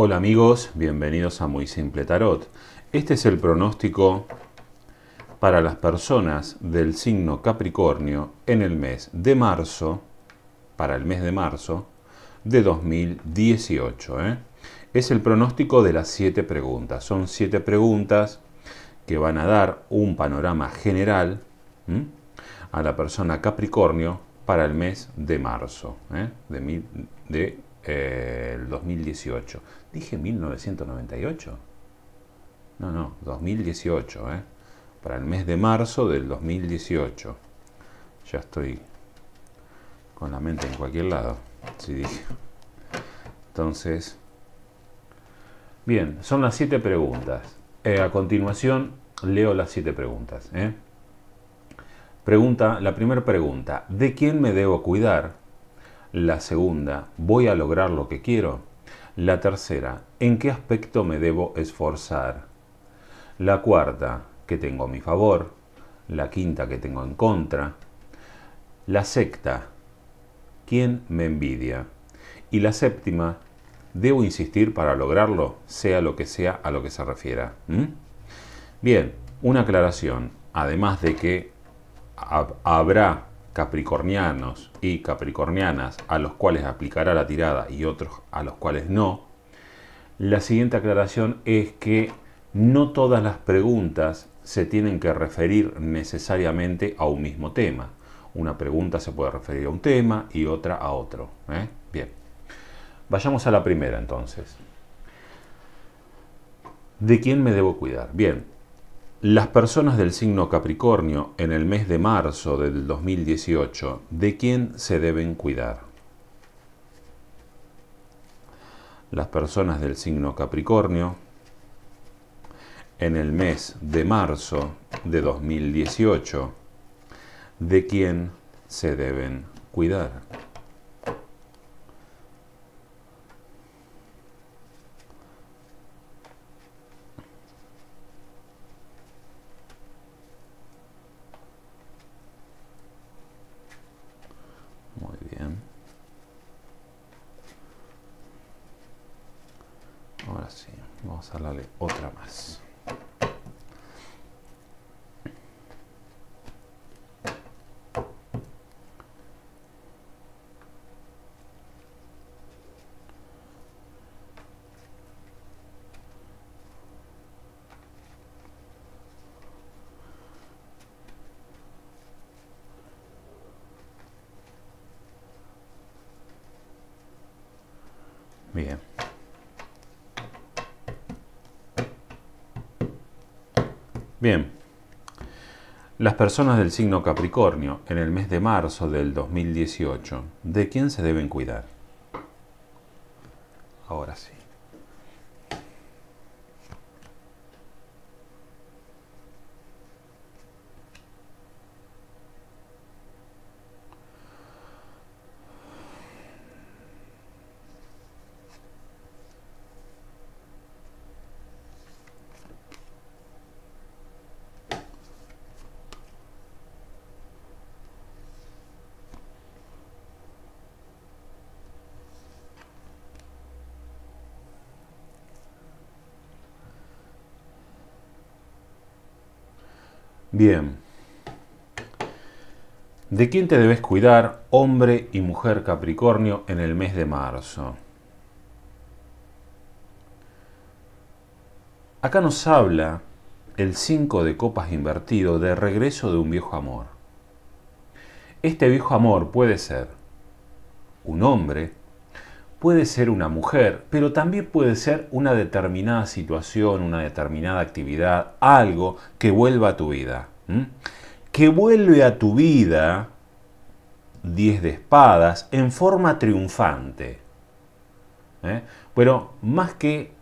Hola amigos, bienvenidos a Muy Simple Tarot. Este es el pronóstico para las personas del signo Capricornio en el mes de marzo, para el mes de marzo de 2018. ¿eh? Es el pronóstico de las siete preguntas. Son siete preguntas que van a dar un panorama general a la persona Capricornio para el mes de marzo ¿eh? de, de el 2018. Dije 1998. No, no, 2018, ¿eh? Para el mes de marzo del 2018. Ya estoy con la mente en cualquier lado, Entonces, bien, son las siete preguntas. Eh, a continuación, leo las siete preguntas. ¿eh? Pregunta, la primera pregunta, ¿de quién me debo cuidar? La segunda, ¿voy a lograr lo que quiero? La tercera, ¿en qué aspecto me debo esforzar? La cuarta, ¿qué tengo a mi favor? La quinta, ¿qué tengo en contra? La sexta, ¿quién me envidia? Y la séptima, ¿debo insistir para lograrlo, sea lo que sea a lo que se refiera? ¿Mm? Bien, una aclaración, además de que habrá capricornianos y capricornianas a los cuales aplicará la tirada y otros a los cuales no, la siguiente aclaración es que no todas las preguntas se tienen que referir necesariamente a un mismo tema. Una pregunta se puede referir a un tema y otra a otro. ¿eh? Bien, vayamos a la primera entonces. ¿De quién me debo cuidar? Bien, las personas del signo Capricornio en el mes de marzo del 2018, ¿de quién se deben cuidar? Las personas del signo Capricornio en el mes de marzo de 2018, ¿de quién se deben cuidar? Ahora sí, vamos a darle otra más. Bien, las personas del signo Capricornio en el mes de marzo del 2018, ¿de quién se deben cuidar? Bien. ¿De quién te debes cuidar, hombre y mujer Capricornio, en el mes de marzo? Acá nos habla el 5 de copas invertido de regreso de un viejo amor. Este viejo amor puede ser un hombre puede ser una mujer, pero también puede ser una determinada situación, una determinada actividad, algo que vuelva a tu vida. Que vuelve a tu vida, 10 de espadas, en forma triunfante. ¿eh? Pero más que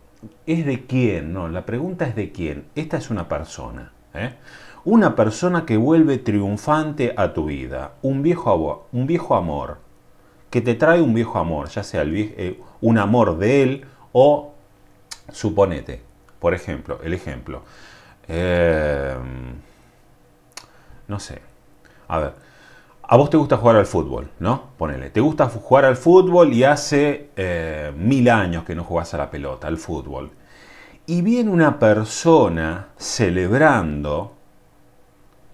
es de quién, no, la pregunta es de quién. Esta es una persona. ¿eh? Una persona que vuelve triunfante a tu vida, un viejo, un viejo amor, que te trae un viejo amor, ya sea eh, un amor de él o, suponete, por ejemplo, el ejemplo, em, no sé, a ver, a vos te gusta jugar al fútbol, ¿no? Ponele, te gusta jugar al fútbol y hace eh, mil años que no jugás a la pelota, al fútbol. Y viene una persona celebrando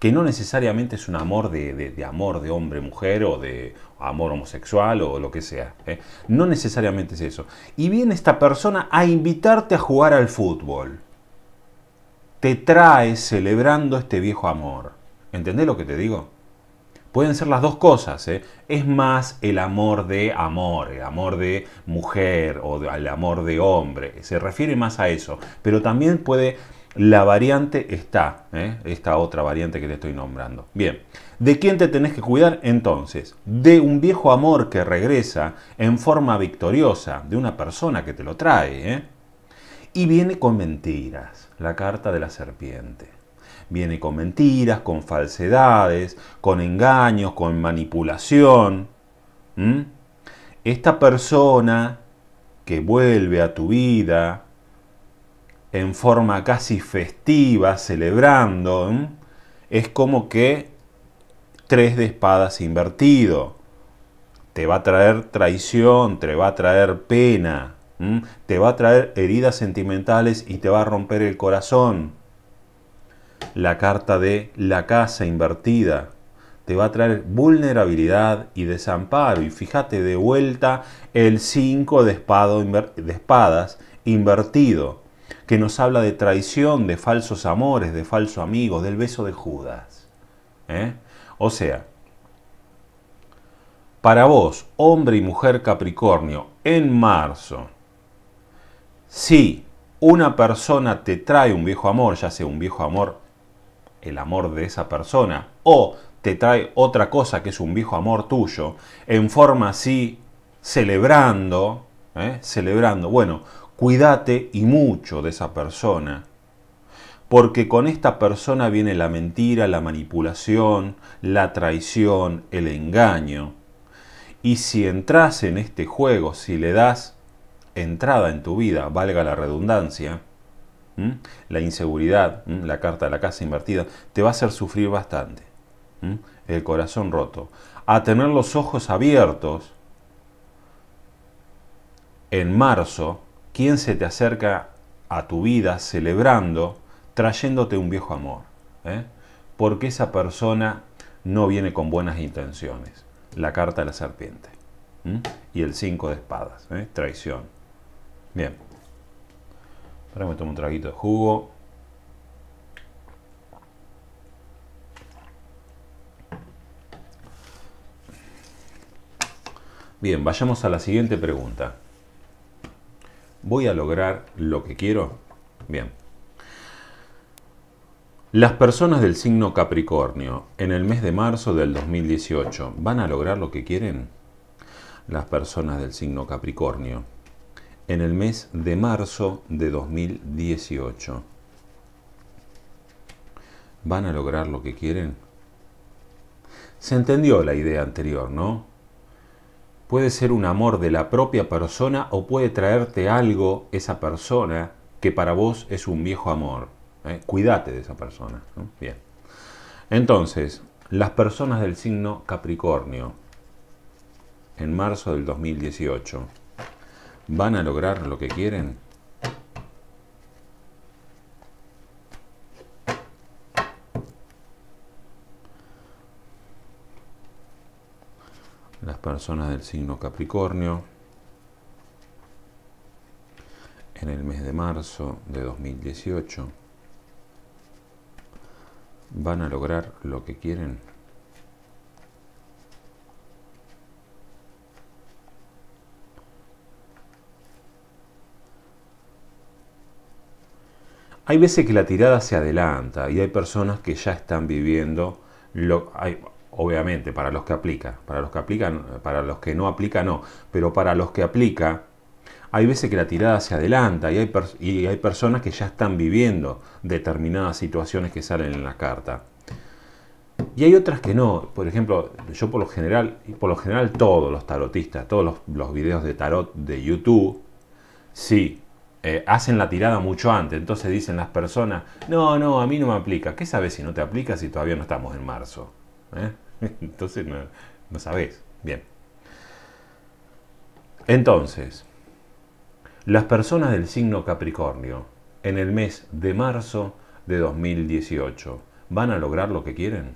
que no necesariamente es un amor de, amor de hombre-mujer o de amor homosexual o lo que sea. ¿eh? No necesariamente es eso. Y viene esta persona a invitarte a jugar al fútbol. Te trae celebrando este viejo amor. ¿Entendés lo que te digo? Pueden ser las dos cosas. ¿eh? Es más el amor de amor, el amor de mujer o el amor de hombre. Se refiere más a eso. Pero también puede la variante está, ¿eh? esta otra variante que te estoy nombrando. Bien, ¿de quién te tenés que cuidar entonces? De un viejo amor que regresa en forma victoriosa, de una persona que te lo trae. ¿eh? Y viene con mentiras, la carta de la serpiente. Viene con mentiras, con falsedades, con engaños, con manipulación. Esta persona que vuelve a tu vida, en forma casi festiva, celebrando, es como que tres de espadas invertido. Te va a traer traición, te va a traer pena, te va a traer heridas sentimentales y te va a romper el corazón. La carta de la casa invertida te va a traer vulnerabilidad y desamparo. Y fíjate de vuelta el 5 de espadas invertido que nos habla de traición, de falsos amores, de falso amigos, del beso de Judas. ¿eh? O sea, para vos, hombre y mujer Capricornio, en marzo, si una persona te trae un viejo amor, ya sea un viejo amor, el amor de esa persona, o te trae otra cosa que es un viejo amor tuyo, en forma así, celebrando, ¿eh? celebrando, bueno, Cuídate y mucho de esa persona, porque con esta persona viene la mentira, la manipulación, la traición, el engaño. Y si entras en este juego, si le das entrada en tu vida, valga la redundancia, la inseguridad, la carta de la casa invertida, te va a hacer sufrir bastante. El corazón roto. A tener los ojos abiertos en marzo ¿Quién se te acerca a tu vida celebrando, trayéndote un viejo amor? ¿eh? Porque esa persona no viene con buenas intenciones. La carta de la serpiente. Y el 5 de espadas. ¿eh? Traición. Bien. Ahora me tomo un traguito de jugo. Bien, vayamos a la siguiente pregunta. ¿Voy a lograr lo que quiero? Bien. Las personas del signo Capricornio en el mes de marzo del 2018 van a lograr lo que quieren. Las personas del signo Capricornio en el mes de marzo de 2018 van a lograr lo que quieren. Se entendió la idea anterior, ¿no? puede ser un amor de la propia persona o puede traerte algo esa persona que para vos es un viejo amor. ¿eh? Cuídate de esa persona. Bien. Entonces, las personas del signo Capricornio en marzo del 2018 van a lograr lo que quieren. las personas del signo Capricornio en el mes de marzo de 2018 van a lograr lo que quieren. Hay veces que la tirada se adelanta y hay personas que ya están viviendo lo, hay, obviamente, para los que aplica, para los que aplican, para los que no aplica no, pero para los que aplica, hay veces que la tirada se adelanta y hay, y hay personas que ya están viviendo determinadas situaciones que salen en la carta. Y hay otras que no. Por ejemplo, yo por lo general, y por lo general todos los tarotistas, todos los, videos de tarot de YouTube, sí, eh, hacen la tirada mucho antes. Entonces dicen las personas, no, no, a mí no me aplica. ¿Qué sabes si no te aplica si todavía no estamos en marzo? ¿Eh? Entonces no, no sabés. Bien. Entonces, las personas del signo Capricornio en el mes de marzo de 2018 van a lograr lo que quieren.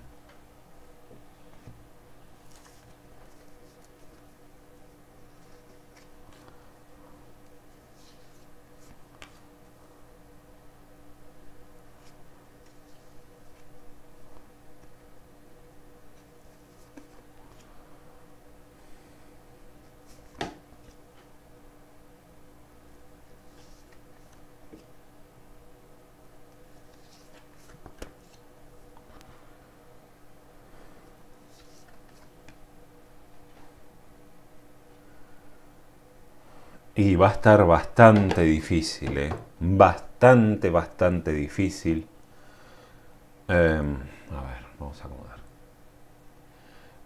Y va a estar bastante difícil, ¿eh? Bastante, bastante difícil. Em, a ver, vamos a acomodar.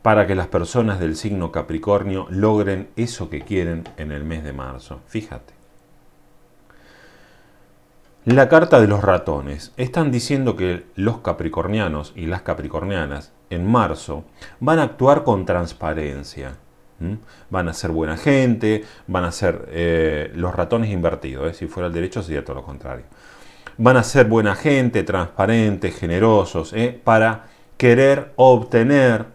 Para que las personas del signo Capricornio logren eso que quieren en el mes de marzo. Fíjate. La carta de los ratones. Están diciendo que los capricornianos y las capricornianas en marzo van a actuar con transparencia Van a ser buena gente, van a ser eh, los ratones invertidos. ¿eh? Si fuera el derecho sería todo lo contrario. Van a ser buena gente, transparentes, generosos, ¿eh? para querer obtener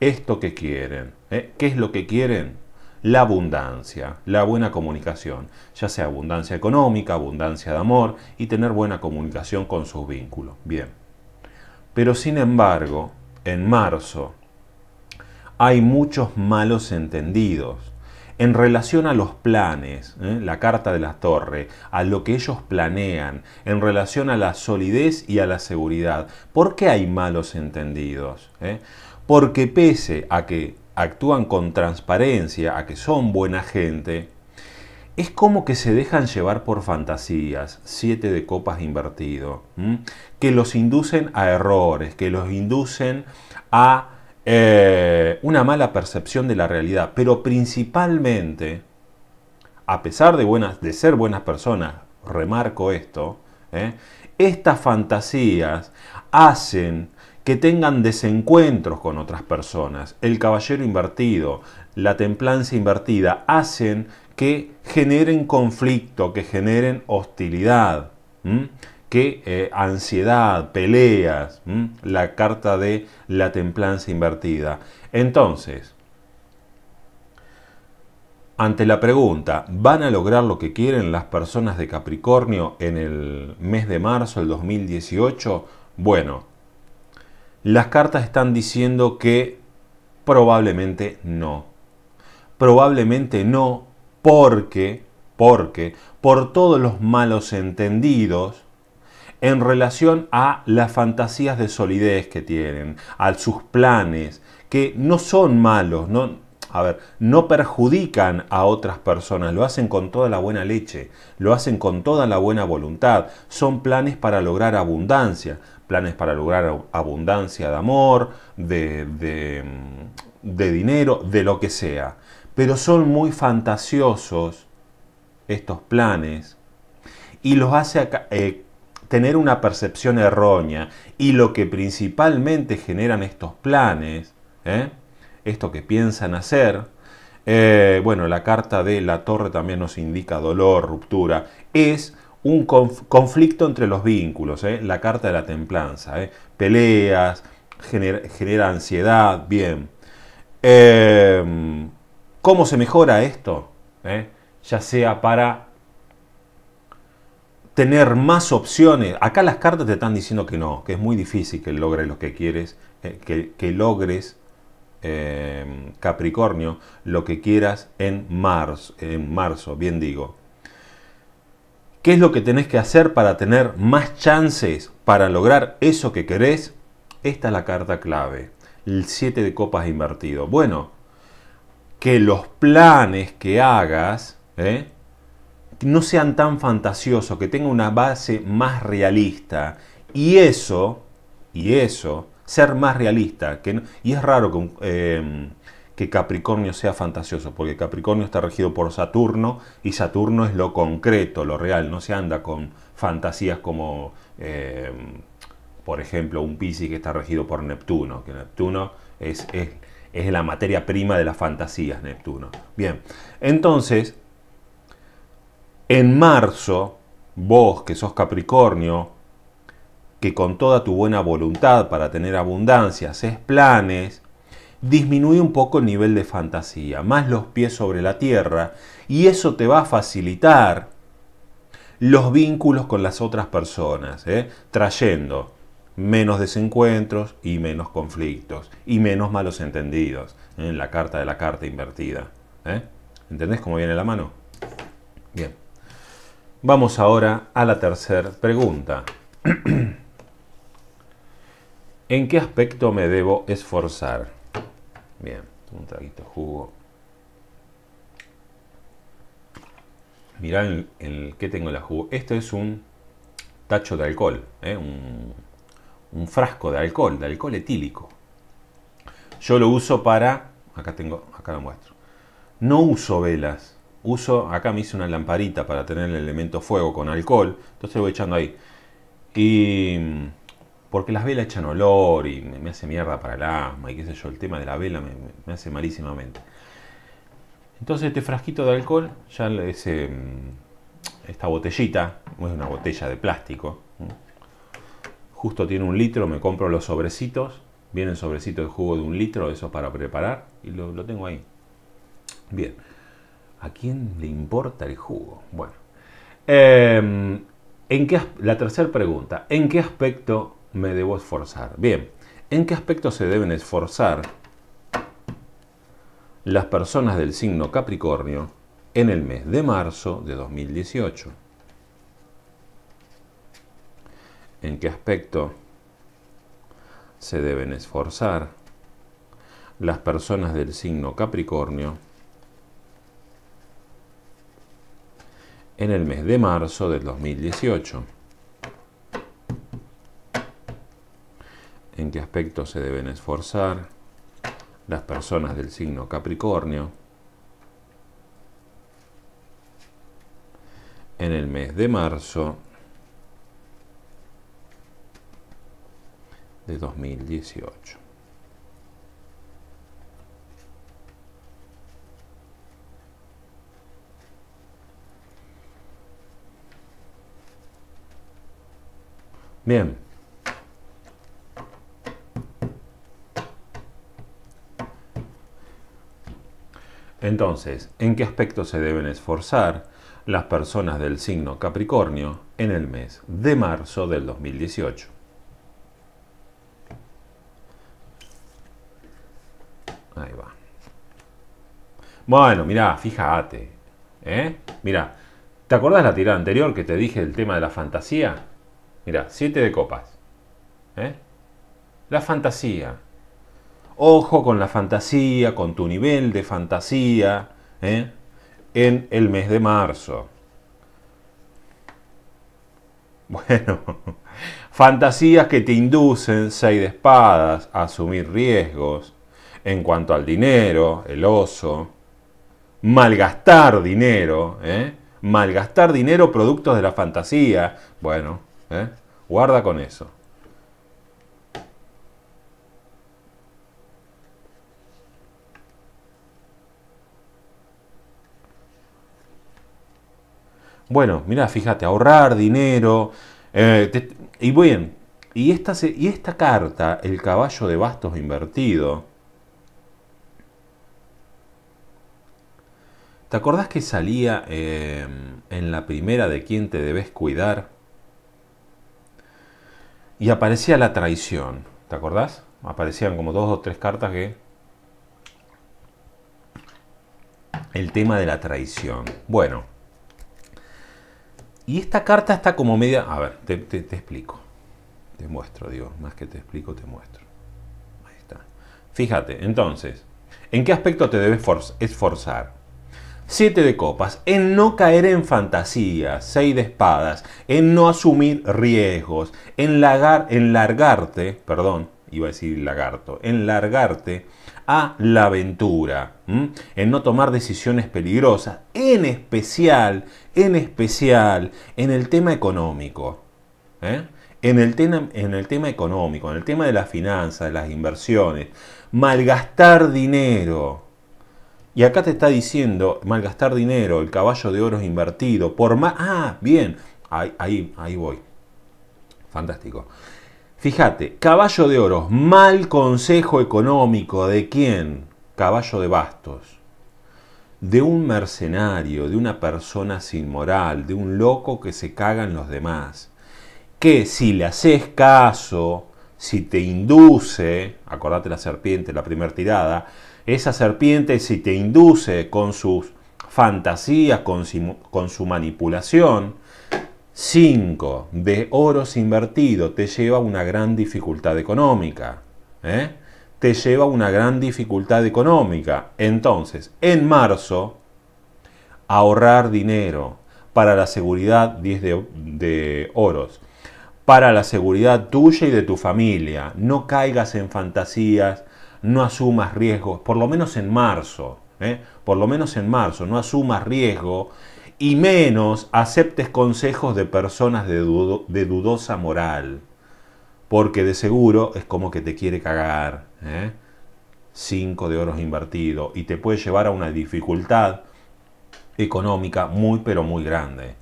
esto que quieren. ¿Qué es lo que quieren? la abundancia, la buena comunicación, ya sea abundancia económica, abundancia de amor y tener buena comunicación con sus vínculos. Bien. Pero sin embargo, en marzo hay muchos malos entendidos. En relación a los planes, ¿eh? la carta de la torre, a lo que ellos planean, en relación a la solidez y a la seguridad, ¿por qué hay malos entendidos? ¿eh? Porque pese a que actúan con transparencia, a que son buena gente, es como que se dejan llevar por fantasías, siete de copas invertido, que los inducen a errores, que los inducen a eh, una mala percepción de la realidad, pero principalmente, a pesar de, buenas, de ser buenas personas, remarco esto, ¿eh? estas fantasías hacen que tengan desencuentros con otras personas. El caballero invertido, la templanza invertida, hacen que generen conflicto, que generen hostilidad que eh, ansiedad, peleas, la carta de la templanza invertida. Entonces, ante la pregunta, ¿van a lograr lo que quieren las personas de Capricornio en el mes de marzo del 2018? Bueno, las cartas están diciendo que probablemente no. Probablemente no porque, porque, por todos los malos entendidos, en relación a las fantasías de solidez que tienen, a sus planes, que no son malos, no, a ver, no perjudican a otras personas, lo hacen con toda la buena leche, lo hacen con toda la buena voluntad, son planes para lograr abundancia, planes para lograr abundancia de amor, de, mm, de, dinero, de lo que sea. Pero son muy fantasiosos estos planes y los hace eh, tener una percepción errónea. Y lo que principalmente generan estos planes, ¿eh? esto que piensan hacer, eh, bueno, la carta de la torre también nos indica dolor, ruptura, es un conflicto entre los vínculos, ¿eh? la carta de la templanza, peleas, genera ansiedad, bien. ¿Cómo se mejora esto? ya sea para tener más opciones. Acá las cartas te están diciendo que no, que es muy difícil que logres lo que quieres, eh, que, logres, eh, Capricornio, lo que quieras en marzo, en marzo, bien digo. ¿Qué es lo que tenés que hacer para tener más chances para lograr eso que querés? Esta es la carta clave, el 7 de copas invertido. Bueno, que los planes que hagas, eh, no sean tan fantasiosos, que tengan una base más realista. Y eso, y eso, ser más realista. Que y es raro em, que, Capricornio sea fantasioso, porque Capricornio está regido por Saturno y Saturno es lo concreto, lo real, no se anda con fantasías como, em, por ejemplo, un Pisces que está regido por Neptuno, que Neptuno es, es, es la materia prima de las fantasías, Neptuno. Bien, entonces en marzo, vos que sos Capricornio, que con toda tu buena voluntad para tener abundancia haces planes, disminuye un poco el nivel de fantasía, más los pies sobre la tierra, y eso te va a facilitar los vínculos con las otras personas, ¿eh? trayendo menos desencuentros y menos conflictos y menos malos entendidos ¿eh? en la carta de la carta invertida. ¿eh? ¿Entendés cómo viene la mano? Bien. Vamos ahora a la tercera pregunta. ¿En qué aspecto me debo esforzar? Bien, un traguito de jugo. Mirá en qué tengo la jugo. Esto es un tacho de alcohol, ¿eh? un, frasco de alcohol, de alcohol etílico. Yo lo uso para. Acá tengo, acá lo muestro. No uso velas uso, acá me hice una lamparita para tener el elemento fuego con alcohol, entonces lo voy echando ahí. Y mm, porque las velas echan olor y me hace mierda para el asma y qué sé yo, el tema de la vela me, hace malísimamente. Entonces este frasquito de alcohol, ya ese, eh, mm, esta botellita, es una botella de plástico, justo tiene un litro, me compro los sobrecitos, vienen sobrecitos de jugo de un litro, eso para preparar, y lo tengo ahí. Bien. ¿A quién le importa el jugo? Bueno. Em, ¿en qué, la tercera pregunta. ¿En qué aspecto me debo esforzar? Bien. ¿En qué aspecto se deben esforzar las personas del signo Capricornio en el mes de marzo de 2018? ¿En qué aspecto se deben esforzar las personas del signo Capricornio en el mes de marzo del 2018. ¿En qué aspectos se deben esforzar las personas del signo Capricornio? En el mes de marzo de 2018. Bien. Entonces, ¿en qué aspecto se deben esforzar las personas del signo Capricornio en el mes de marzo del 2018? Ahí va. Bueno, mirá, fíjate. ¿eh? Mirá, ¿te acordás la tirada anterior que te dije del tema de la fantasía? Mirá, siete de copas. ¿eh? La fantasía. Ojo con la fantasía, con tu nivel de fantasía ¿eh? en el mes de marzo. Bueno, fantasías que te inducen seis de espadas a asumir riesgos en cuanto al dinero, el oso, malgastar dinero, ¿eh? malgastar dinero productos de la fantasía. Bueno, ¿Eh? Guarda con eso. Bueno, mira, fíjate, ahorrar dinero. Eh, y bien, y esta, y esta carta, el caballo de bastos invertido. ¿Te acordás que salía eh, en la primera de quién te debes cuidar? y aparecía la traición. ¿Te acordás? Aparecían como dos o tres cartas que... El tema de la traición. Bueno. Y esta carta está como media... A ver, te, te explico. Te muestro, digo. Más que te explico, te muestro. Ahí está. Fíjate, entonces, ¿en qué aspecto te debes esforzar? Siete de copas, en no caer en fantasías, Seis de espadas, en no asumir riesgos, en, lagar, en largarte, perdón, iba a decir lagarto, en largarte a la aventura, en no tomar decisiones peligrosas, en especial, en especial, en el tema económico. ¿eh? En el, tema, en el tema económico, en el tema de las finanzas, de las inversiones, malgastar dinero, y acá te está diciendo malgastar dinero, el caballo de oro invertido, por más... Ah, bien, ahí, ahí, voy. Fantástico. Fíjate, caballo de oro, mal consejo económico de quién? Caballo de bastos. De un mercenario, de una persona sin moral, de un loco que se cagan los demás. Que si le haces caso, si te induce, acordate la serpiente, la primera tirada, esa serpiente si te induce con sus fantasías, con, su manipulación, 5 de oros invertido te lleva a una gran dificultad económica. ¿eh? Te lleva a una gran dificultad económica. Entonces, en marzo, ahorrar dinero para la seguridad 10 de oros. Para la seguridad tuya y de tu familia. No caigas en fantasías no asumas riesgos, por lo menos en marzo, ¿eh? por lo menos en marzo, no asumas riesgo y menos aceptes consejos de personas de, dudosa moral, porque de seguro es como que te quiere cagar. 5 ¿eh? de oros invertido y te puede llevar a una dificultad económica muy pero muy grande.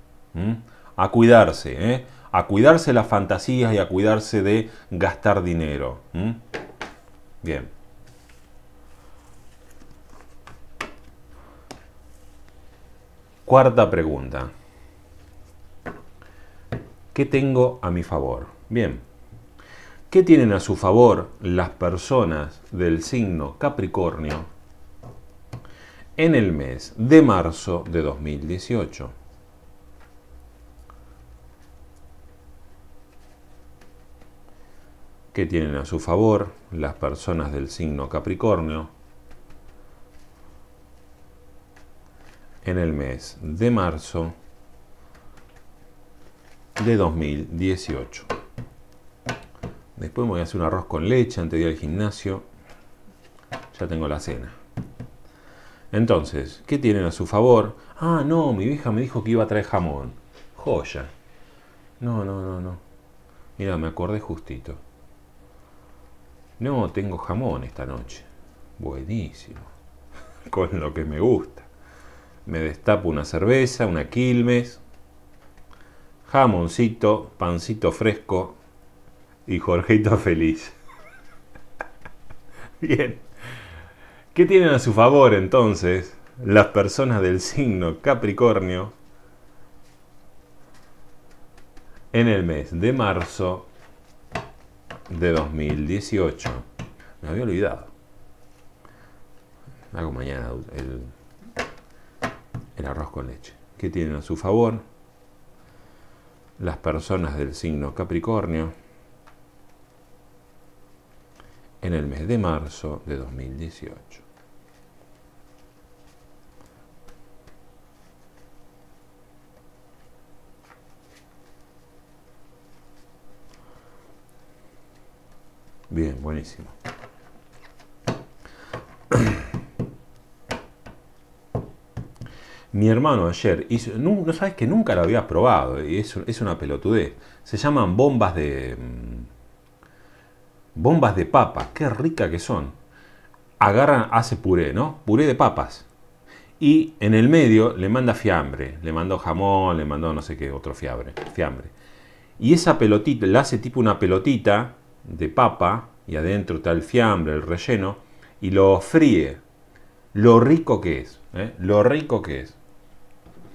A cuidarse, ¿eh? a cuidarse las fantasías y a cuidarse de gastar dinero. Bien. Cuarta pregunta. ¿Qué tengo a mi favor? Bien. ¿Qué tienen a su favor las personas del signo Capricornio en el mes de marzo de 2018? ¿Qué tienen a su favor las personas del signo Capricornio en el mes de marzo de 2018. Después me voy a hacer un arroz con leche antes de ir al gimnasio. Ya tengo la cena. Entonces, ¿qué tienen a su favor? Ah, no, mi vieja me dijo que iba a traer jamón. Joya. No, no, no, no. Mira, me acordé justito. No, tengo jamón esta noche. Buenísimo. Con lo que me gusta me destapo una cerveza, una quilmes, jamoncito, pancito fresco y Jorgeito feliz. Bien. ¿Qué tienen a su favor entonces las personas del signo Capricornio en el mes de marzo de 2018? Me había olvidado. Hago mañana el el arroz con leche. que tienen a su favor? Las personas del signo Capricornio en el mes de marzo de 2018. Bien, buenísimo. Mi hermano ayer hizo, no, sabes que nunca lo había probado, y es, es, una pelotudez. Se llaman bombas de. Mm, bombas de papa, qué rica que son. Agarran, hace puré, ¿no? Puré de papas. Y en el medio le manda fiambre, le mandó jamón, le mandó no sé qué, otro fiambre. fiambre. Y esa pelotita, la hace tipo una pelotita de papa, y adentro está el fiambre, el relleno, y lo fríe. Lo rico que es, ¿eh? lo rico que es.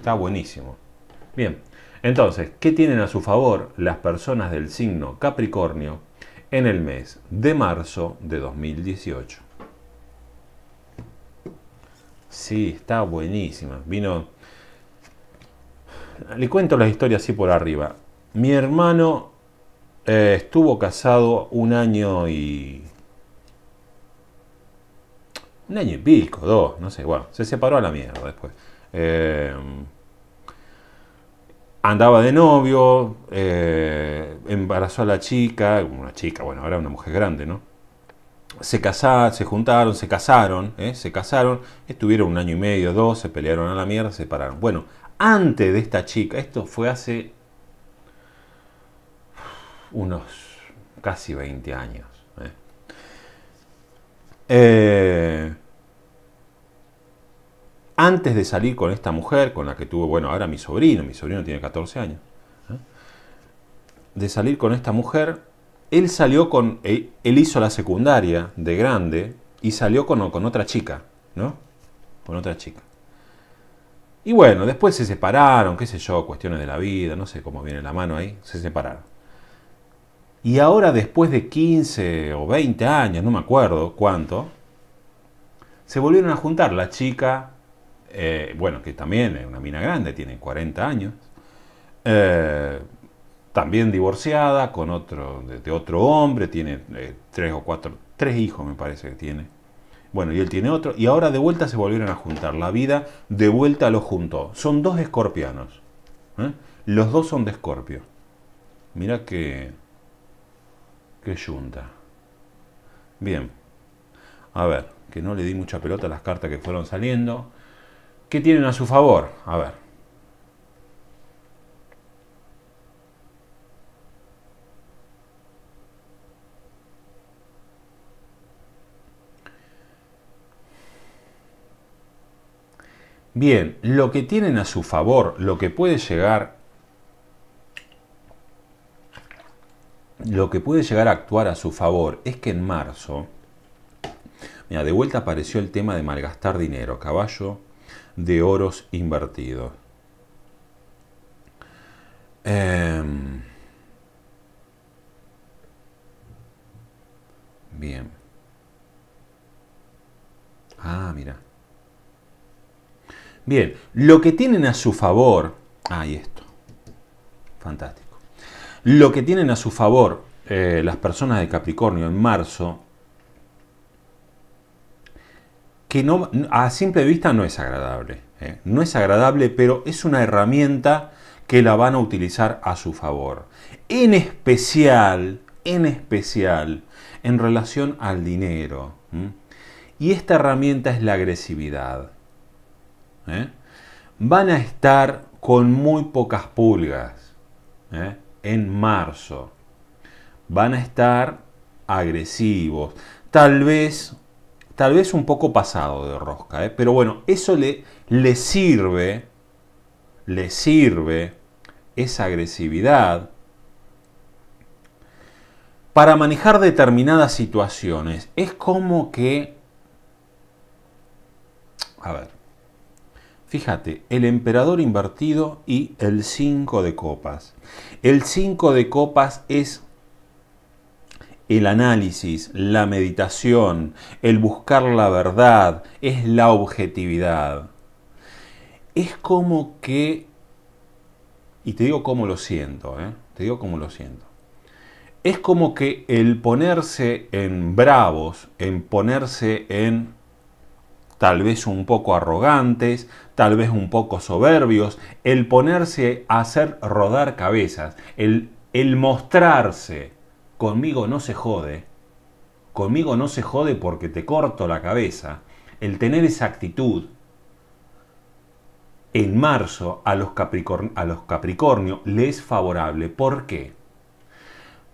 Está buenísimo. Bien, entonces, ¿qué tienen a su favor las personas del signo Capricornio en el mes de marzo de 2018? Sí, está buenísima. Vino... Le cuento la historia así por arriba. Mi hermano eh, estuvo casado un año y... Un año y pico, dos, no sé, bueno, se separó a la mierda después. Eh, andaba de novio, eh, embarazó a la chica, una chica, bueno, ahora una mujer grande, ¿no? Se casaron, se juntaron, se casaron, ¿eh? se casaron, estuvieron un año y medio, dos, se pelearon a la mierda, se separaron. Bueno, antes de esta chica, esto fue hace unos casi 20 años. ¿eh? eh antes de salir con esta mujer, con la que tuvo, bueno, ahora mi sobrino, mi sobrino tiene 14 años, ¿eh? de salir con esta mujer, él salió con, él hizo la secundaria de grande y salió con, con otra chica, ¿no? Con otra chica. Y bueno, después se separaron, qué sé yo, cuestiones de la vida, no sé cómo viene la mano ahí, se separaron. Y ahora después de 15 o 20 años, no me acuerdo cuánto, se volvieron a juntar la chica eh, bueno, que también es una mina grande, tiene 40 años, eh, también divorciada con otro, de, otro hombre, tiene eh, tres o cuatro, tres hijos me parece que tiene. Bueno, y él tiene otro, y ahora de vuelta se volvieron a juntar, la vida de vuelta lo juntó. Son dos escorpianos, los dos son de escorpio. Mira que, que yunta. Bien, a ver, que no le di mucha pelota a las cartas que fueron saliendo. ¿Qué tienen a su favor? A ver. Bien, lo que tienen a su favor, lo que puede llegar lo que puede llegar a actuar a su favor es que en marzo, mira, de vuelta apareció el tema de malgastar dinero, caballo de oros invertidos. Em, bien. Ah, mira. Bien, lo que tienen a su favor, ahí esto, fantástico. Lo que tienen a su favor eh, las personas de Capricornio en marzo que a simple vista no es agradable. ¿eh? No es agradable, pero es una herramienta que la van a utilizar a su favor. En especial, en especial, en relación al dinero. Y esta herramienta es la agresividad. ¿eh? Van a estar con muy pocas pulgas ¿eh? en marzo. Van a estar agresivos. Tal vez tal vez un poco pasado de rosca, ¿eh? pero bueno, eso le, le sirve, le sirve esa agresividad para manejar determinadas situaciones. Es como que... A ver, fíjate, el emperador invertido y el 5 de copas. El 5 de copas es el análisis, la meditación, el buscar la verdad, es la objetividad. Es como que, y te digo cómo lo siento, ¿eh? te digo cómo lo siento, es como que el ponerse en bravos, en ponerse en tal vez un poco arrogantes, tal vez un poco soberbios, el ponerse a hacer rodar cabezas, el, el mostrarse conmigo no se jode, conmigo no se jode porque te corto la cabeza, el tener esa actitud en marzo a los, Capricorn a los Capricornio le es favorable. ¿Por qué?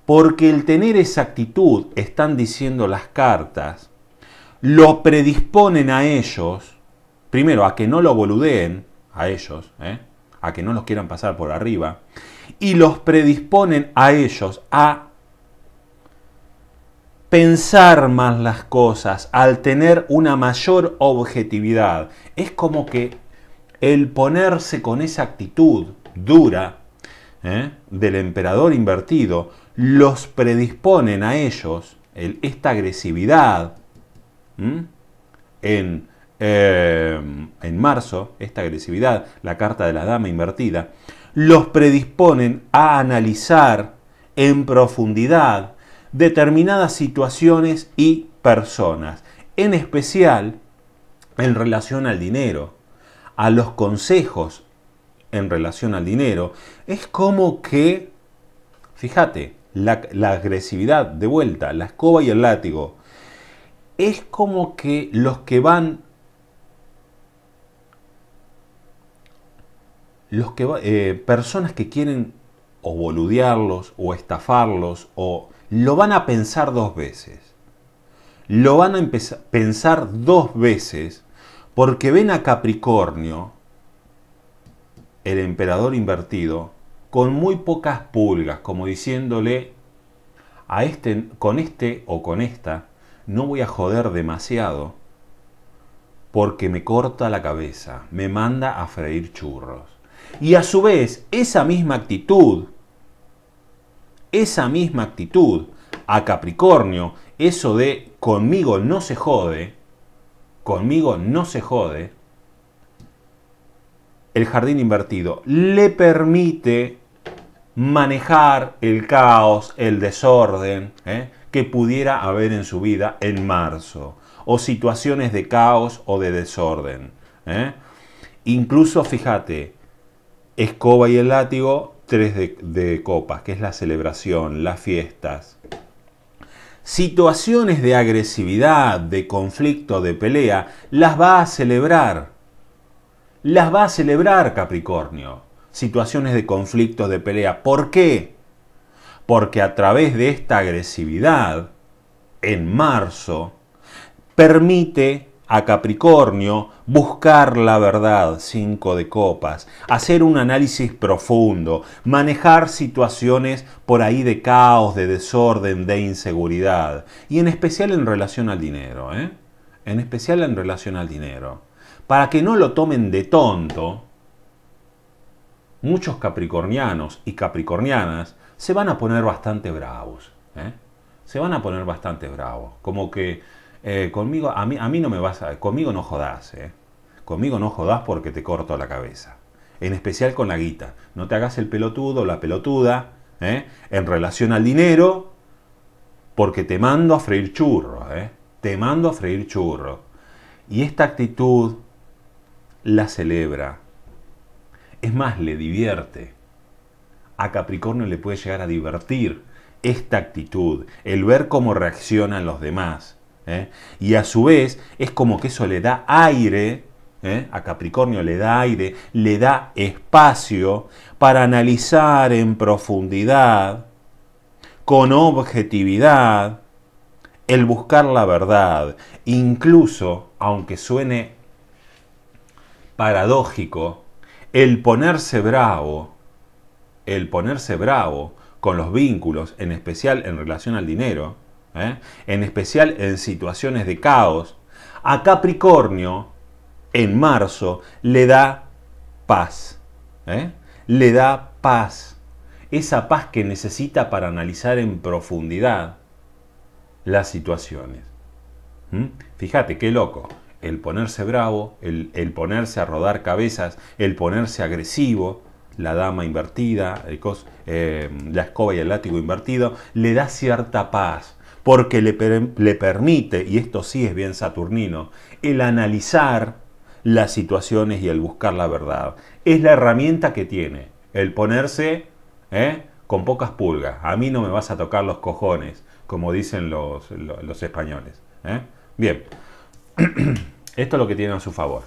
Porque el tener esa actitud, están diciendo las cartas, lo predisponen a ellos, primero a que no lo boludeen, a ellos, ¿eh? a que no los quieran pasar por arriba, y los predisponen a ellos a pensar más las cosas, al tener una mayor objetividad. Es como que el ponerse con esa actitud dura ¿eh? del emperador invertido los predisponen a ellos, esta agresividad en, em, en marzo, esta agresividad, la carta de la dama invertida, los predisponen a analizar en profundidad determinadas situaciones y personas, en especial en relación al dinero, a los consejos en relación al dinero, es como que, fíjate, la, agresividad de vuelta, la escoba y el látigo, es como que los que van los que eh, personas que quieren o boludearlos o estafarlos o lo van a pensar dos veces. Lo van a pensar dos veces porque ven a Capricornio, el emperador invertido, con muy pocas pulgas, como diciéndole, a este, con este o con esta, no voy a joder demasiado porque me corta la cabeza, me manda a freír churros. Y a su vez, esa misma actitud esa misma actitud a Capricornio, eso de conmigo no se jode, conmigo no se jode, el jardín invertido le permite manejar el caos, el desorden ¿eh? que pudiera haber en su vida en marzo, o situaciones de caos o de desorden. ¿eh? Incluso, fíjate, escoba y el látigo tres de, copas, que es la celebración, las fiestas. Situaciones de agresividad, de conflicto, de pelea, las va a celebrar. Las va a celebrar Capricornio. Situaciones de conflicto, de pelea. ¿Por qué? Porque a través de esta agresividad, en marzo, permite a Capricornio buscar la verdad, cinco de copas, hacer un análisis profundo, manejar situaciones por ahí de caos, de desorden, de inseguridad, y en especial en relación al dinero, ¿eh? en especial en relación al dinero. Para que no lo tomen de tonto, muchos capricornianos y capricornianas se van a poner bastante bravos. ¿eh? Se van a poner bastante bravos. Como que eh, conmigo, a mí, a mí no me vas conmigo no jodas eh. Conmigo no jodas porque te corto la cabeza. En especial con la guita. No te hagas el pelotudo, la pelotuda, ¿eh? en relación al dinero, porque te mando a freír churros, ¿eh? te mando a freír churro, Y esta actitud la celebra. Es más, le divierte. A Capricornio le puede llegar a divertir esta actitud, el ver cómo reaccionan los demás. ¿eh? Y a su vez es como que eso le da aire, ¿eh? a Capricornio le da aire, le da espacio para analizar en profundidad, con objetividad, el buscar la verdad, incluso, aunque suene paradójico, el ponerse bravo, el ponerse bravo con los vínculos, en especial en relación al dinero, ¿eh? en especial en situaciones de caos, a Capricornio en marzo le da paz. ¿eh? Le da paz. Esa paz que necesita para analizar en profundidad las situaciones. ¿Mm? Fíjate, qué loco. El ponerse bravo, el, ponerse a rodar cabezas, el ponerse agresivo, la dama invertida, eh, la escoba y el látigo invertido, le da cierta paz porque le, permite, y esto sí es bien saturnino, el analizar las situaciones y el buscar la verdad. Es la herramienta que tiene, el ponerse ¿eh? con pocas pulgas. A mí no me vas a tocar los cojones, como dicen los, españoles. ¿eh? Bien, esto es lo que tienen a su favor.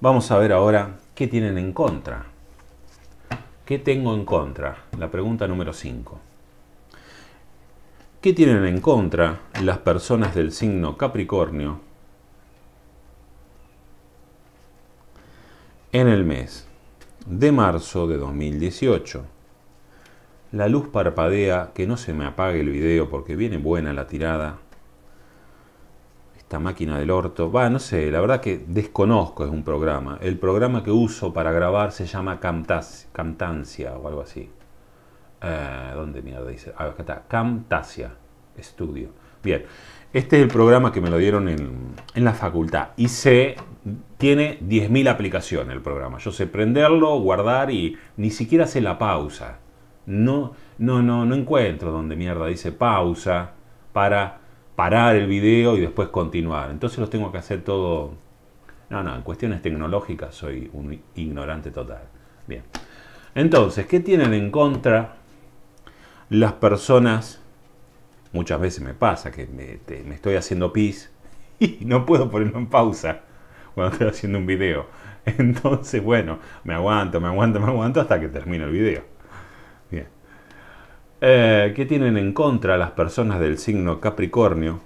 Vamos a ver ahora qué tienen en contra. ¿Qué tengo en contra? La pregunta número 5. ¿Qué tienen en contra las personas del signo Capricornio en el mes de marzo de 2018? La luz parpadea, que no se me apague el video porque viene buena la tirada. Esta máquina del orto. Va, no sé, la verdad que desconozco, es un programa. El programa que uso para grabar se llama Cantancia o algo así. Eh, ¿Dónde mierda dice? Ah, acá está. Camtasia estudio Bien. Este es el programa que me lo dieron en, la facultad. Y se tiene 10.000 aplicaciones el programa. Yo sé prenderlo, guardar y ni siquiera sé la pausa. No, no, no, no encuentro donde mierda dice pausa para parar el video y después continuar. Entonces los tengo que hacer todo. No, no, en cuestiones tecnológicas soy un ignorante total. Bien. Entonces, ¿qué tienen en contra las personas, muchas veces me pasa que me, estoy haciendo pis y no puedo ponerlo en pausa cuando estoy haciendo un video. Entonces, bueno, me aguanto, me aguanto, me aguanto hasta que termino el video. Bien. Eh, ¿Qué tienen en contra las personas del signo Capricornio?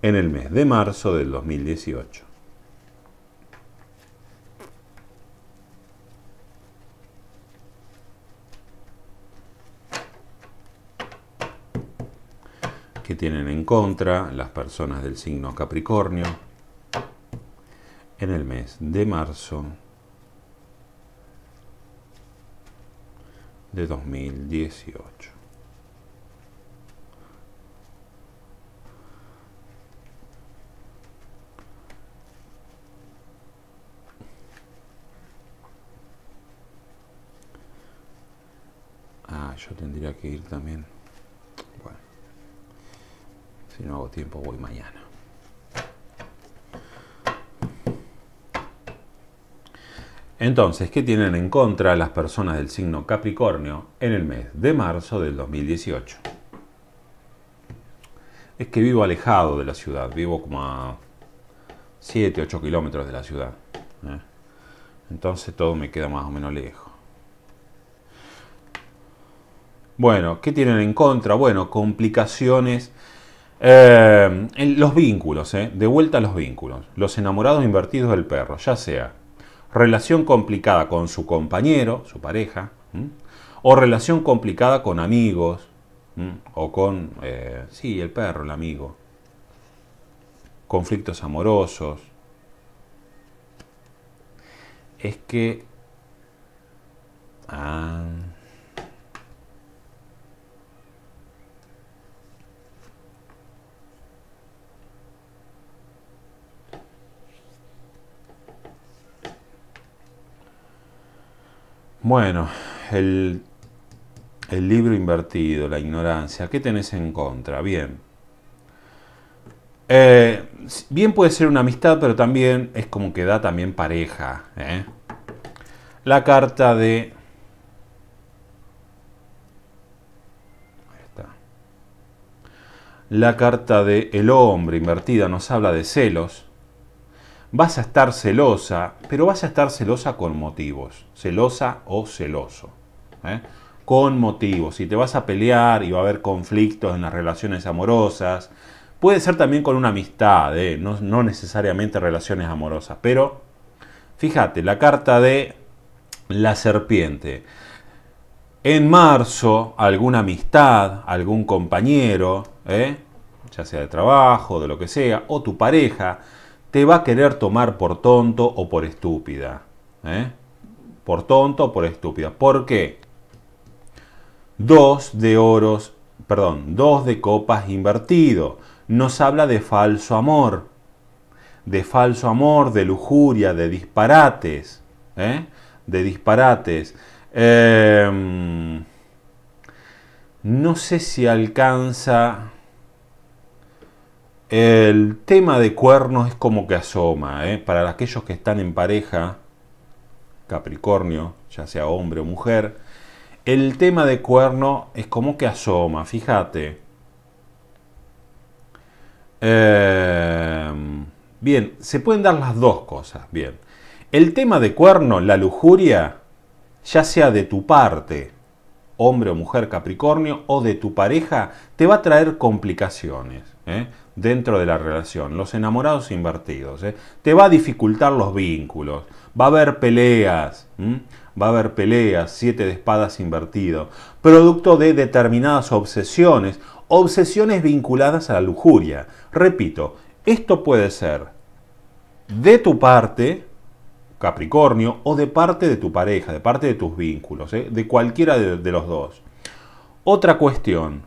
En el mes de marzo del 2018. que tienen en contra las personas del signo Capricornio en el mes de marzo de 2018. Ah, yo tendría que ir también. Si no hago tiempo, voy mañana. Entonces, ¿qué tienen en contra las personas del signo Capricornio en el mes de marzo del 2018? Es que vivo alejado de la ciudad, vivo como a 7, 8 kilómetros de la ciudad. ¿eh? Entonces todo me queda más o menos lejos. Bueno, ¿qué tienen en contra? Bueno, complicaciones eh, los vínculos, eh, de vuelta a los vínculos. Los enamorados invertidos del perro, ya sea relación complicada con su compañero, su pareja, o relación complicada con amigos, o con, eh, sí, el perro, el amigo, conflictos amorosos. Es que... Ah, Bueno, el, libro invertido, la ignorancia, ¿qué tenés en contra? Bien. Eh, bien puede ser una amistad, pero también es como que da también pareja. ¿eh? La carta de... Ahí está. La carta de el hombre invertida nos habla de celos. Vas a estar celosa, pero vas a estar celosa con motivos. Celosa o celoso. ¿eh? Con motivos. Si te vas a pelear y va a haber conflictos en las relaciones amorosas. Puede ser también con una amistad, ¿eh? no, necesariamente relaciones amorosas. Pero fíjate, la carta de la serpiente. En marzo, alguna amistad, algún compañero, ¿eh? ya sea de trabajo, de lo que sea, o tu pareja, te va a querer tomar por tonto o por estúpida. ¿eh? Por tonto o por estúpida. ¿Por qué? Dos de oros, perdón, dos de copas invertido. Nos habla de falso amor. De falso amor, de lujuria, de disparates. ¿eh? De disparates. Em, no sé si alcanza el tema de cuernos es como que asoma, ¿eh? para aquellos que están en pareja, Capricornio, ya sea hombre o mujer, el tema de cuerno es como que asoma, fíjate. Em, bien, se pueden dar las dos cosas, bien. El tema de cuerno, la lujuria, ya sea de tu parte, hombre o mujer Capricornio, o de tu pareja, te va a traer complicaciones. ¿eh? dentro de la relación, los enamorados invertidos. ¿eh? Te va a dificultar los vínculos, va a haber peleas, va a haber peleas, siete de espadas invertido, producto de determinadas obsesiones, obsesiones vinculadas a la lujuria. Repito, esto puede ser de tu parte, Capricornio, o de parte de tu pareja, de parte de tus vínculos, ¿eh? de cualquiera de los dos. Otra cuestión,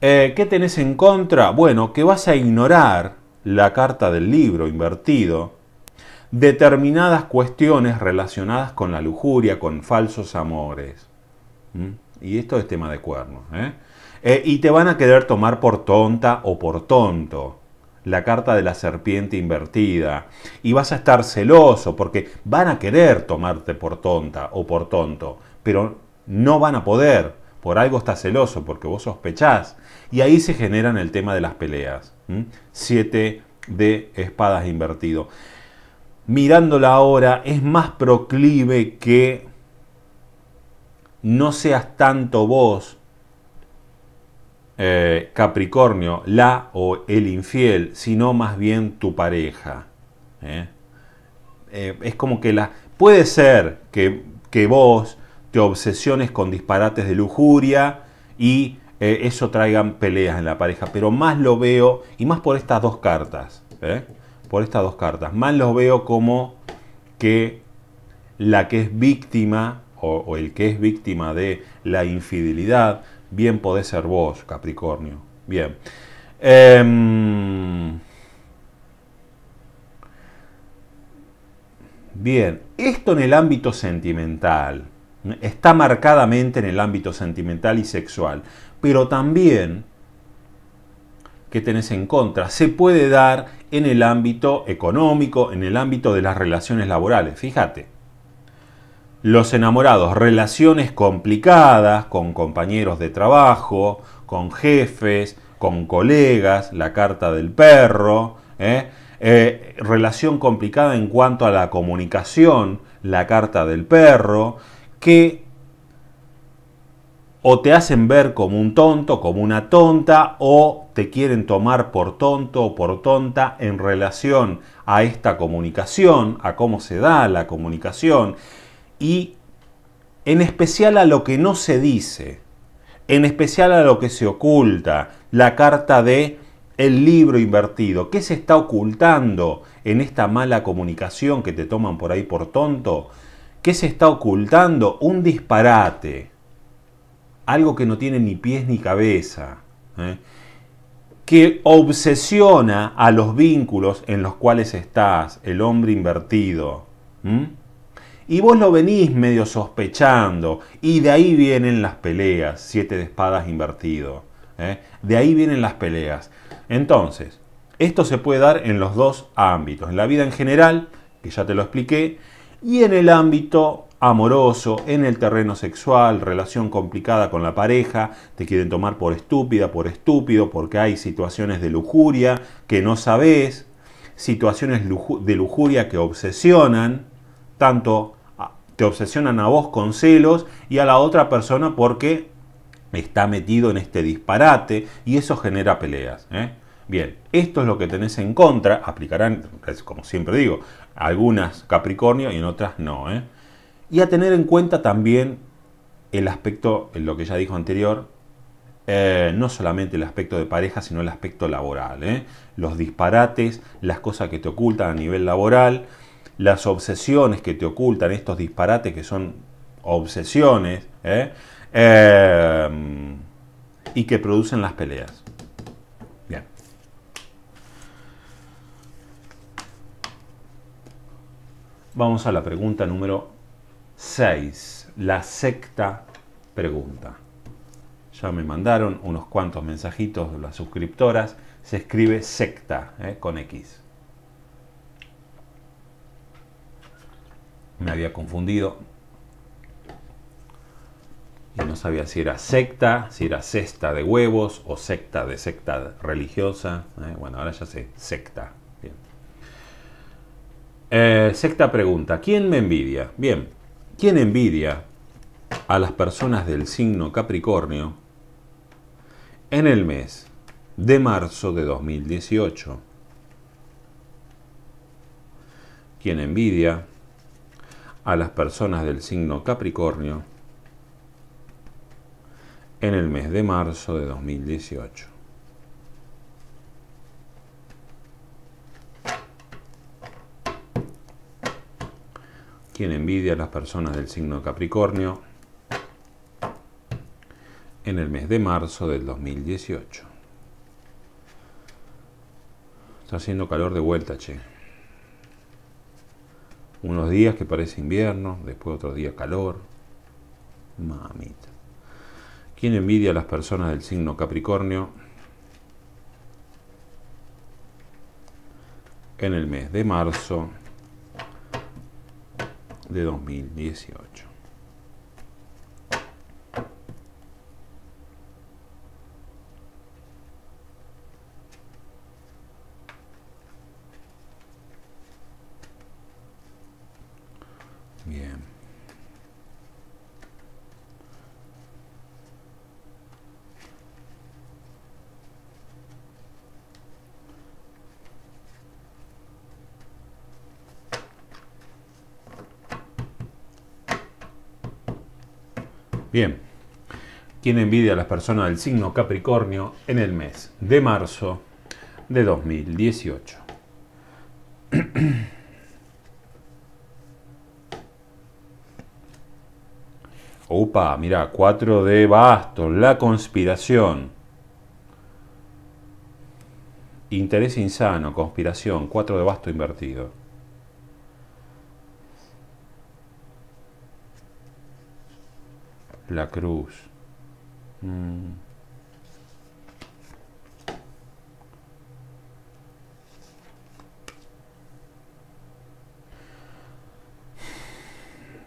eh, ¿Qué tenés en contra? Bueno, que vas a ignorar la carta del libro invertido, determinadas cuestiones relacionadas con la lujuria, con falsos amores. ¿Mm? Y esto es tema de cuernos. ¿eh? Eh, y te van a querer tomar por tonta o por tonto la carta de la serpiente invertida. Y vas a estar celoso porque van a querer tomarte por tonta o por tonto, pero no van a poder por algo estás celoso, porque vos sospechás. Y ahí se generan el tema de las peleas. Siete de espadas invertido. Mirándola ahora, es más proclive que no seas tanto vos, eh, Capricornio, la o el infiel, sino más bien tu pareja. ¿eh? Eh, es como que la... Puede ser que, que vos te obsesiones con disparates de lujuria y eh, eso traigan peleas en la pareja. Pero más lo veo, y más por estas dos cartas, ¿eh? por estas dos cartas, más lo veo como que la que es víctima o, el que es víctima de la infidelidad, bien podés ser vos, Capricornio. Bien. Em, bien, esto en el ámbito sentimental. Está marcadamente en el ámbito sentimental y sexual. Pero también, ¿qué tenés en contra? Se puede dar en el ámbito económico, en el ámbito de las relaciones laborales. Fíjate. Los enamorados, relaciones complicadas con compañeros de trabajo, con jefes, con colegas, la carta del perro, ¿eh? Eh, relación complicada en cuanto a la comunicación, la carta del perro, que o te hacen ver como un tonto, como una tonta, o te quieren tomar por tonto o por tonta en relación a esta comunicación, a cómo se da la comunicación, y en especial a lo que no se dice, en especial a lo que se oculta, la carta de el libro invertido, ¿qué se está ocultando en esta mala comunicación que te toman por ahí por tonto? ¿Qué se está ocultando? Un disparate. Algo que no tiene ni pies ni cabeza. ¿eh? Que obsesiona a los vínculos en los cuales estás, el hombre invertido. Y vos lo venís medio sospechando. Y de ahí vienen las peleas. Siete de espadas invertido. ¿eh? De ahí vienen las peleas. Entonces, esto se puede dar en los dos ámbitos. En la vida en general, que ya te lo expliqué y en el ámbito amoroso, en el terreno sexual, relación complicada con la pareja, te quieren tomar por estúpida, por estúpido, porque hay situaciones de lujuria que no sabes, situaciones de lujuria que obsesionan, tanto te obsesionan a vos con celos y a la otra persona porque está metido en este disparate y eso genera peleas. ¿eh? Bien, esto es lo que tenés en contra, aplicarán, como siempre digo, algunas Capricornio y en otras no. ¿eh? Y a tener en cuenta también el aspecto, lo que ya dijo anterior, eh, no solamente el aspecto de pareja, sino el aspecto laboral. ¿eh? Los disparates, las cosas que te ocultan a nivel laboral, las obsesiones que te ocultan, estos disparates que son obsesiones, ¿eh? Em, y que producen las peleas. Vamos a la pregunta número 6, la secta pregunta. Ya me mandaron unos cuantos mensajitos de las suscriptoras. Se escribe secta eh, con X. Me había confundido. Y no sabía si era secta, si era cesta de huevos o secta de secta religiosa. Eh. Bueno, ahora ya sé, secta. Eh, sexta pregunta. ¿Quién me envidia? Bien. ¿Quién envidia a las personas del signo Capricornio en el mes de marzo de 2018? ¿Quién envidia a las personas del signo Capricornio en el mes de marzo de 2018? ¿Quién envidia a las personas del signo Capricornio en el mes de marzo del 2018. Está haciendo calor de vuelta, che. Unos días que parece invierno, después otro día calor. Mamita. ¿Quién envidia a las personas del signo Capricornio? En el mes de marzo de 2018. Bien. ¿Quién envidia a las personas del signo Capricornio en el mes de marzo de 2018? Opa, mira, 4 de basto, la conspiración. Interés insano, conspiración, 4 de basto invertido. La cruz. Mm.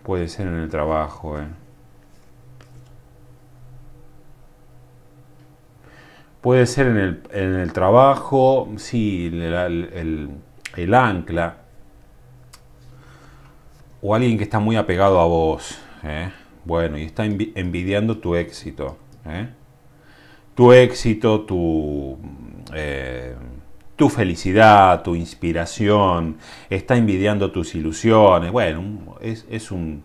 Puede ser en el trabajo, ¿eh? Puede ser en el, en el trabajo, sí, el, el ancla o alguien que está muy apegado a vos. ¿eh? Bueno, y está envidiando tu éxito. ¿eh? Tu éxito, tu, eh, tu felicidad, tu inspiración. Está envidiando tus ilusiones. Bueno, es, un,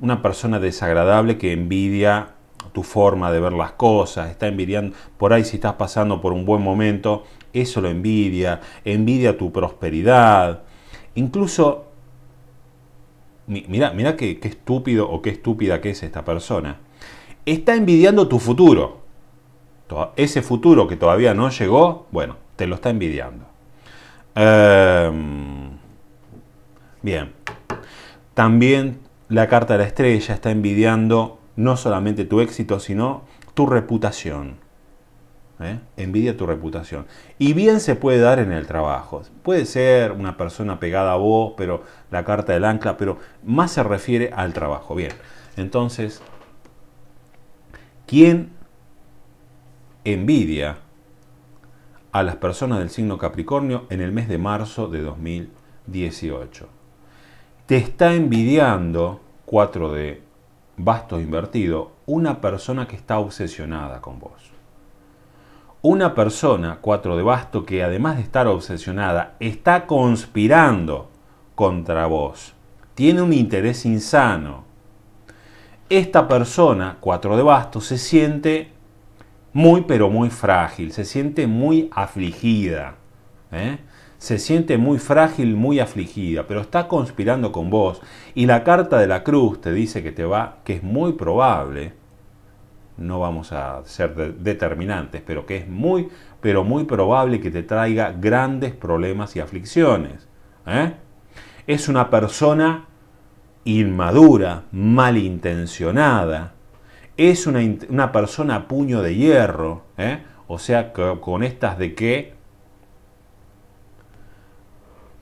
una persona desagradable que envidia tu forma de ver las cosas, está envidiando, por ahí si estás pasando por un buen momento, eso lo envidia, envidia tu prosperidad, incluso mira, mira qué, estúpido o qué estúpida que es esta persona. Está envidiando tu futuro. Ese futuro que todavía no llegó, bueno, te lo está envidiando. Em, bien. También la carta de la estrella está envidiando no solamente tu éxito, sino tu reputación. ¿eh? envidia tu reputación. Y bien se puede dar en el trabajo. Puede ser una persona pegada a vos, pero la carta del ancla, pero más se refiere al trabajo. Bien, entonces, ¿quién envidia a las personas del signo Capricornio en el mes de marzo de 2018? Te está envidiando 4 de bastos invertido, una persona que está obsesionada con vos una persona, cuatro de basto, que además de estar obsesionada, está conspirando contra vos. Tiene un interés insano. Esta persona, cuatro de basto, se siente muy pero muy frágil, se siente muy afligida. ¿eh? Se siente muy frágil, muy afligida, pero está conspirando con vos. Y la carta de la cruz te dice que te va, que es muy probable no vamos a ser determinantes, pero que es muy, pero muy probable que te traiga grandes problemas y aflicciones. ¿eh? Es una persona inmadura, malintencionada, es una, persona a puño de hierro, ¿eh? o sea, con estas de que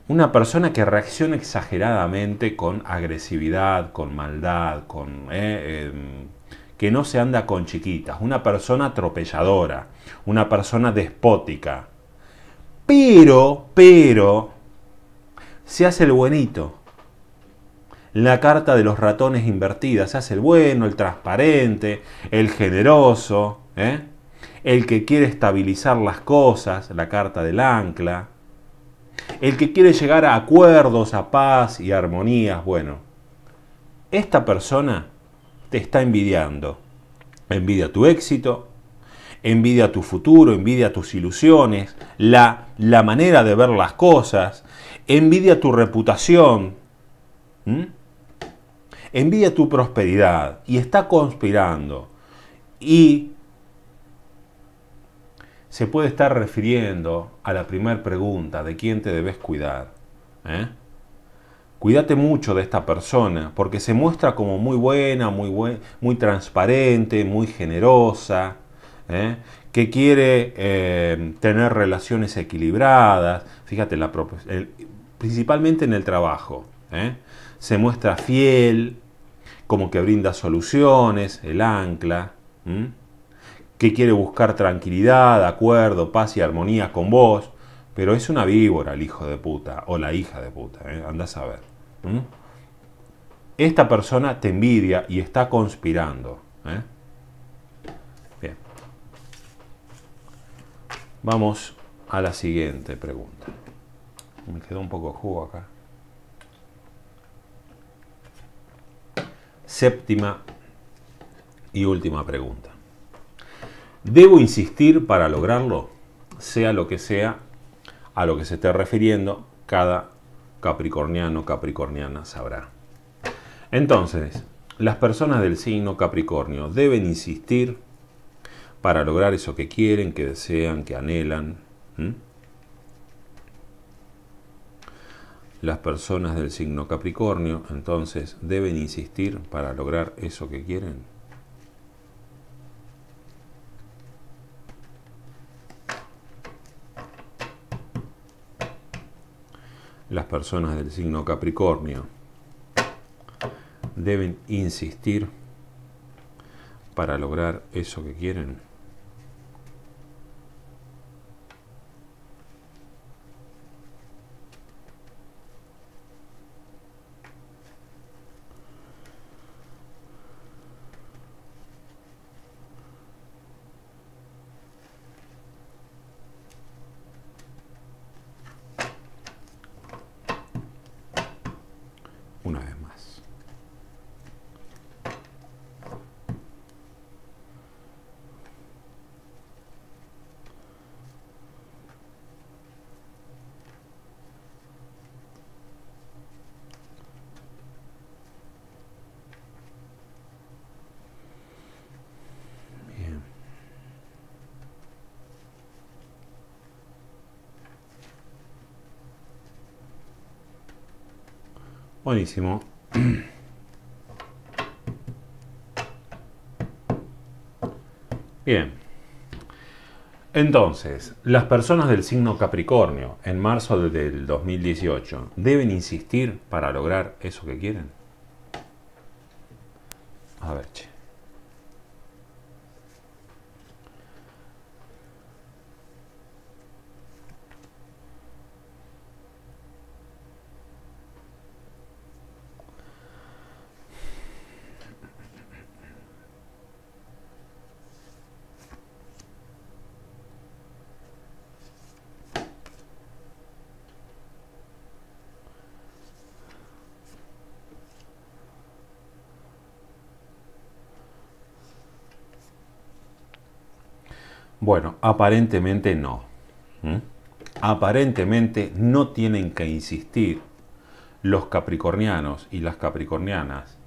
una persona que reacciona exageradamente con agresividad, con maldad, con, ¿eh? em, que no se anda con chiquitas, una persona atropelladora, una persona despótica. Pero, pero, se hace el buenito. La carta de los ratones invertidas, se hace el bueno, el transparente, el generoso, ¿eh? el que quiere estabilizar las cosas, la carta del ancla, el que quiere llegar a acuerdos, a paz y armonías, bueno, esta persona te está envidiando. Envidia tu éxito, envidia tu futuro, envidia tus ilusiones, la, manera de ver las cosas, envidia tu reputación, envidia tu prosperidad y está conspirando. Y se puede estar refiriendo a la primera pregunta de quién te debes cuidar. ¿eh? Cuídate mucho de esta persona porque se muestra como muy buena, muy, muy transparente, muy generosa, ¿eh? que quiere eh, tener relaciones equilibradas. Fíjate, la, principalmente en el trabajo. ¿eh? Se muestra fiel, como que brinda soluciones, el ancla, que quiere buscar tranquilidad, acuerdo, paz y armonía con vos, pero es una víbora el hijo de puta o la hija de puta, andás a ver. ¿Mm? Esta persona te envidia y está conspirando. ¿eh? Bien. Vamos a la siguiente pregunta. Me quedó un poco de jugo acá. Séptima y última pregunta. ¿Debo insistir para lograrlo? Sea lo que sea a lo que se esté refiriendo cada Capricorniano, Capricorniana sabrá. Entonces, las personas del signo Capricornio deben insistir para lograr eso que quieren, que desean, que anhelan. Las personas del signo Capricornio entonces deben insistir para lograr eso que quieren, las personas del signo Capricornio deben insistir para lograr eso que quieren? Buenísimo. Bien. Entonces, las personas del signo Capricornio en marzo del 2018 deben insistir para lograr eso que quieren. A ver, che. Bueno, aparentemente no. Aparentemente no tienen que insistir los capricornianos y las capricornianas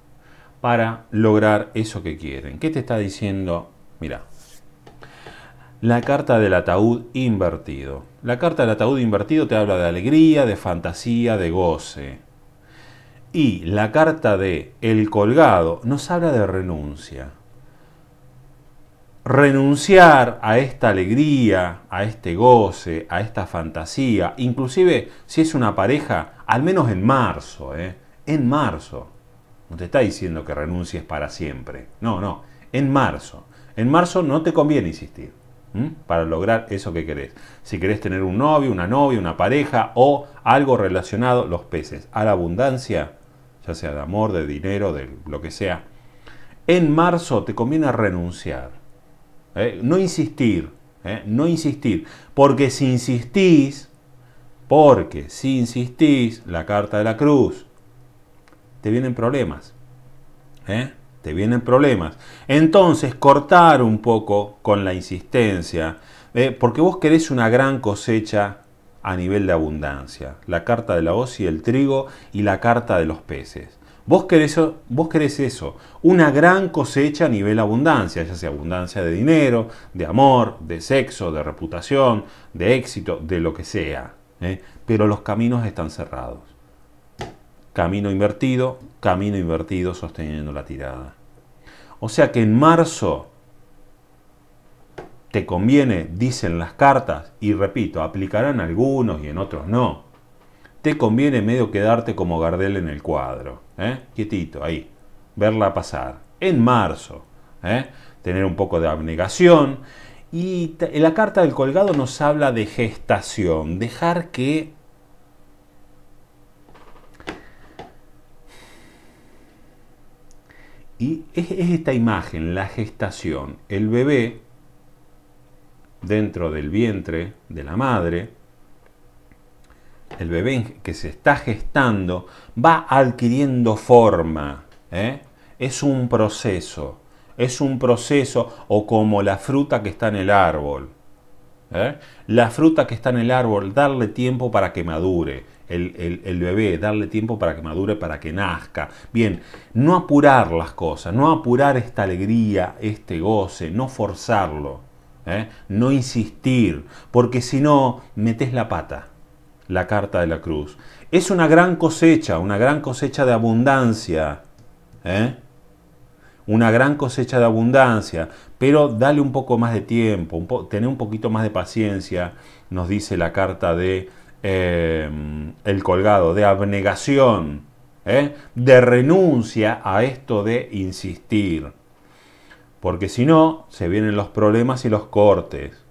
para lograr eso que quieren. ¿Qué te está diciendo? Mira, la carta del ataúd invertido. La carta del ataúd invertido te habla de alegría, de fantasía, de goce. Y la carta de el colgado nos habla de renuncia renunciar a esta alegría, a este goce, a esta fantasía, inclusive si es una pareja, al menos en marzo, ¿eh? en marzo. No te está diciendo que renuncies para siempre. No, no, en marzo. En marzo no te conviene insistir para lograr eso que querés. Si querés tener un novio, una novia, una pareja o algo relacionado, los peces, a la abundancia, ya sea de amor, de dinero, de lo que sea. En marzo te conviene renunciar ¿eh? No insistir, ¿eh? no insistir. Porque si insistís, porque si insistís, la carta de la cruz, te vienen problemas. ¿eh? Te vienen problemas. Entonces, cortar un poco con la insistencia, porque vos querés una gran cosecha a nivel de abundancia. La carta de la hoz y el trigo y la carta de los peces. Vos querés, vos eso, una gran cosecha a nivel abundancia, ya sea abundancia de dinero, de amor, de sexo, de reputación, de éxito, de lo que sea. ¿eh? Pero los caminos están cerrados. Camino invertido, camino invertido sosteniendo la tirada. O sea que en marzo te conviene, dicen las cartas, y repito, aplicarán algunos y en otros no te conviene medio quedarte como Gardel en el cuadro, ¿eh? quietito, ahí, verla pasar. En marzo, ¿eh? tener un poco de abnegación. Y en la carta del colgado nos habla de gestación, dejar que Y es, esta imagen, la gestación, el bebé dentro del vientre de la madre, el bebé que se está gestando va adquiriendo forma. ¿eh? Es un proceso, es un proceso o como la fruta que está en el árbol. ¿eh? La fruta que está en el árbol, darle tiempo para que madure. El, bebé, darle tiempo para que madure, para que nazca. Bien, no apurar las cosas, no apurar esta alegría, este goce, no forzarlo, ¿eh? no insistir, porque si no, metes la pata la carta de la cruz. Es una gran cosecha, una gran cosecha de abundancia. ¿eh? Una gran cosecha de abundancia, pero dale un poco más de tiempo, tener un poquito más de paciencia, nos dice la carta de eh, El Colgado, de abnegación, ¿eh? de renuncia a esto de insistir. Porque si no, se vienen los problemas y los cortes.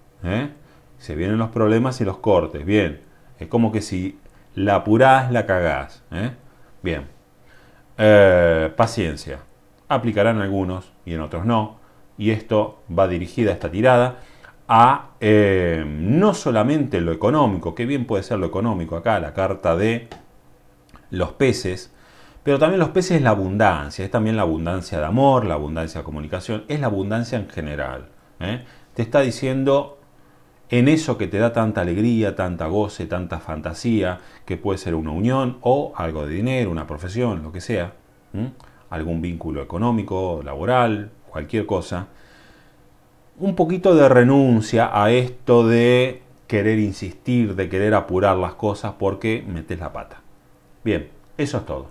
Se vienen los problemas y los cortes. Bien. Es como que si la apurás, la cagás. ¿eh? Bien. Eh, paciencia. Aplicarán algunos y en otros no. Y esto va dirigida esta tirada a eh, no solamente lo económico, que bien puede ser lo económico acá, la carta de los peces, pero también los peces es la abundancia, es también la abundancia de amor, la abundancia de comunicación, es la abundancia en general. Te está diciendo en eso que te da tanta alegría, tanta goce, tanta fantasía, que puede ser una unión o algo de dinero, una profesión, lo que sea, algún vínculo económico, laboral, cualquier cosa, un poquito de renuncia a esto de querer insistir, de querer apurar las cosas porque metes la pata. Bien, eso es todo.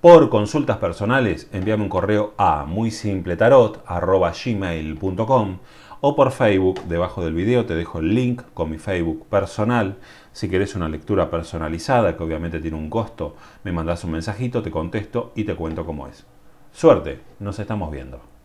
Por consultas personales, envíame un correo a muy simple tarot, o por Facebook. Debajo del video te dejo el link con mi Facebook personal. Si querés una lectura personalizada, que obviamente tiene un costo, me mandás un mensajito, te contesto y te cuento cómo es. Suerte, nos estamos viendo.